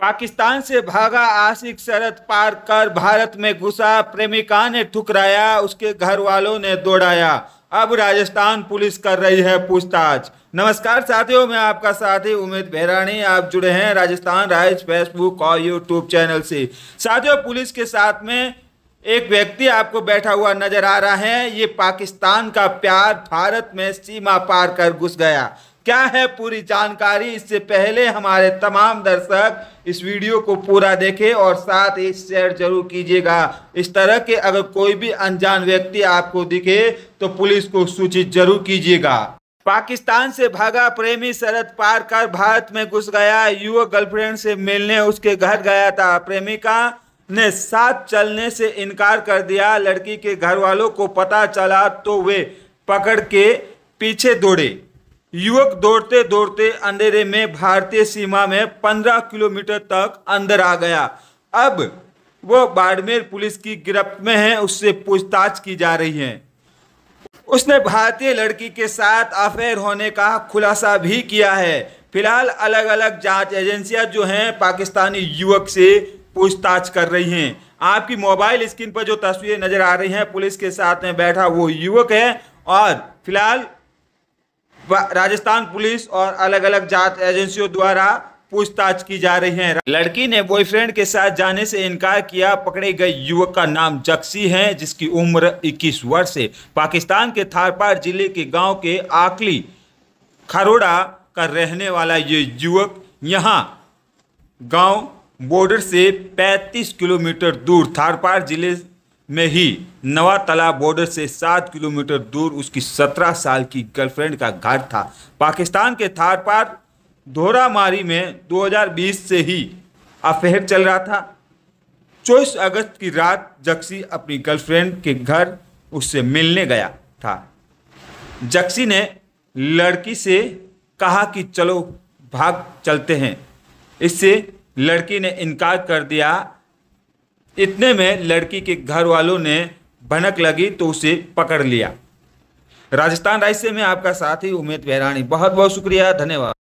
पाकिस्तान से भागा आशिक शरद पार कर भारत में घुसा प्रेमिका ने ठुकराया उसके घर वालों ने दौड़ाया अब राजस्थान पुलिस कर रही है पूछताछ नमस्कार साथियों मैं आपका साथी उमित बेहरानी आप जुड़े हैं राजस्थान राइज फेसबुक और यूट्यूब चैनल से साथियों पुलिस के साथ में एक व्यक्ति आपको बैठा हुआ नजर आ रहा है ये पाकिस्तान का प्यार भारत में सीमा पार कर घुस गया क्या है पूरी जानकारी इससे पहले हमारे तमाम दर्शक इस वीडियो को पूरा देखें और साथ ही शेयर जरूर कीजिएगा इस तरह के अगर कोई भी अनजान व्यक्ति आपको दिखे तो पुलिस को सूचित जरूर कीजिएगा पाकिस्तान से भागा प्रेमी शरद पार कर भारत में घुस गया युवक गर्लफ्रेंड से मिलने उसके घर गया था प्रेमिका ने साथ चलने से इनकार कर दिया लड़की के घर वालों को पता चला तो वे पकड़ के पीछे दौड़े युवक दौड़ते दौड़ते अंधेरे में भारतीय सीमा में पंद्रह किलोमीटर तक अंदर आ गया अब वह बाड़मेर पुलिस की गिरफ्त में है उससे पूछताछ की जा रही है उसने भारतीय लड़की के साथ अफेयर होने का खुलासा भी किया है फिलहाल अलग अलग जांच एजेंसियां जो हैं पाकिस्तानी युवक से पूछताछ कर रही हैं आपकी मोबाइल स्क्रीन पर जो तस्वीरें नजर आ रही हैं पुलिस के साथ में बैठा वो युवक है और फिलहाल राजस्थान पुलिस और अलग अलग जांच एजेंसियों द्वारा पूछताछ की जा रही है लड़की ने बॉयफ्रेंड के साथ जाने से इनकार किया पकड़े गए युवक का नाम जक्सी है जिसकी उम्र 21 वर्ष है पाकिस्तान के थारपार जिले के गांव के आकली खरोड़ा का रहने वाला ये युवक यहां गांव बॉर्डर से 35 किलोमीटर दूर थारपार जिले में ही नवा तला बॉर्डर से सात किलोमीटर दूर उसकी सत्रह साल की गर्लफ्रेंड का घर था पाकिस्तान के थार धोरा धोरामारी में 2020 से ही अफेयर चल रहा था चौबीस अगस्त की रात जक्सी अपनी गर्लफ्रेंड के घर उससे मिलने गया था जक्सी ने लड़की से कहा कि चलो भाग चलते हैं इससे लड़की ने इनकार कर दिया इतने में लड़की के घर वालों ने भनक लगी तो उसे पकड़ लिया राजस्थान राइस से मैं आपका साथी उमेद बहरानी बहुत बहुत शुक्रिया धन्यवाद